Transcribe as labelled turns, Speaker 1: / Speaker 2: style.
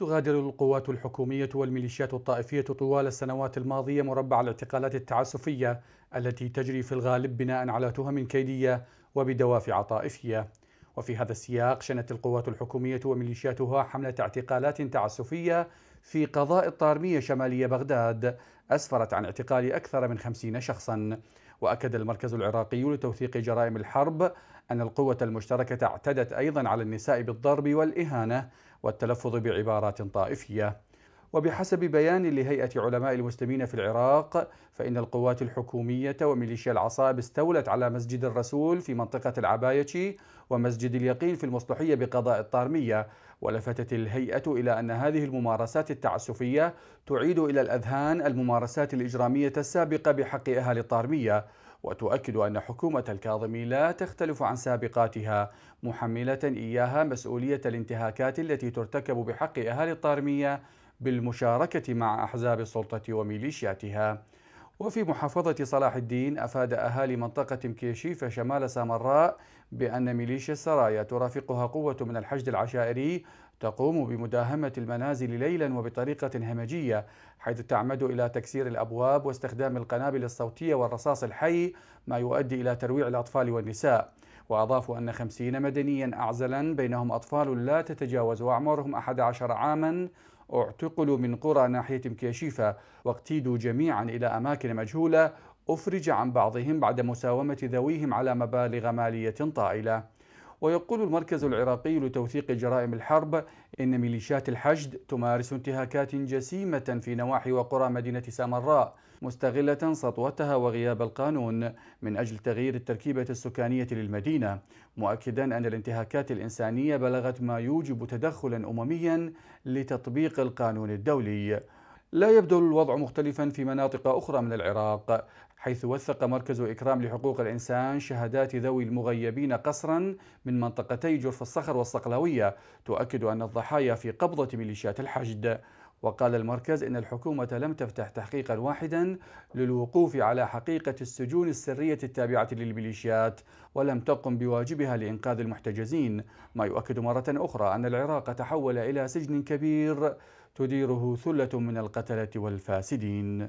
Speaker 1: تغادر القوات الحكومية والميليشيات الطائفية طوال السنوات الماضية مربع الاعتقالات التعسفية التي تجري في الغالب بناء على تهم كيدية وبدوافع طائفية وفي هذا السياق شنت القوات الحكومية وميليشياتها حملة اعتقالات تعسفية في قضاء الطارمية شمالي بغداد أسفرت عن اعتقال أكثر من خمسين شخصا وأكد المركز العراقي لتوثيق جرائم الحرب أن القوة المشتركة اعتدت أيضا على النساء بالضرب والإهانة والتلفظ بعبارات طائفيه وبحسب بيان لهيئة علماء المسلمين في العراق فإن القوات الحكومية وميليشيا العصائب استولت على مسجد الرسول في منطقة العباية ومسجد اليقين في المصلحية بقضاء الطارمية ولفتت الهيئة إلى أن هذه الممارسات التعسفية تعيد إلى الأذهان الممارسات الإجرامية السابقة بحق أهالي الطارمية وتؤكد أن حكومة الكاظمي لا تختلف عن سابقاتها محملة إياها مسؤولية الانتهاكات التي ترتكب بحق أهالي الطارمية بالمشاركة مع أحزاب السلطة وميليشياتها وفي محافظة صلاح الدين أفاد أهالي منطقة مكيشيفة شمال سامراء بأن ميليشيا السرايا ترافقها قوة من الحشد العشائري تقوم بمداهمة المنازل ليلا وبطريقة همجية حيث تعمد إلى تكسير الأبواب واستخدام القنابل الصوتية والرصاص الحي ما يؤدي إلى ترويع الأطفال والنساء وأضافوا أن خمسين مدنيا أعزلا بينهم أطفال لا تتجاوز أعمارهم 11 عاما اعتقلوا من قرى ناحية مكيشيفة واقتيدوا جميعا إلى أماكن مجهولة أفرج عن بعضهم بعد مساومة ذويهم على مبالغ مالية طائلة ويقول المركز العراقي لتوثيق جرائم الحرب إن ميليشيات الحشد تمارس انتهاكات جسيمة في نواحي وقرى مدينة سامراء مستغلة سطوتها وغياب القانون من أجل تغيير التركيبة السكانية للمدينة مؤكدا أن الانتهاكات الإنسانية بلغت ما يوجب تدخلا أمميا لتطبيق القانون الدولي لا يبدو الوضع مختلفا في مناطق أخرى من العراق حيث وثق مركز إكرام لحقوق الإنسان شهادات ذوي المغيبين قسرا من منطقتي جرف الصخر والصقلاوية تؤكد أن الضحايا في قبضة ميليشيات الحشد وقال المركز إن الحكومة لم تفتح تحقيقا واحدا للوقوف على حقيقة السجون السرية التابعة للميليشيات ولم تقم بواجبها لإنقاذ المحتجزين ما يؤكد مرة أخرى أن العراق تحول إلى سجن كبير تديره ثلة من القتلة والفاسدين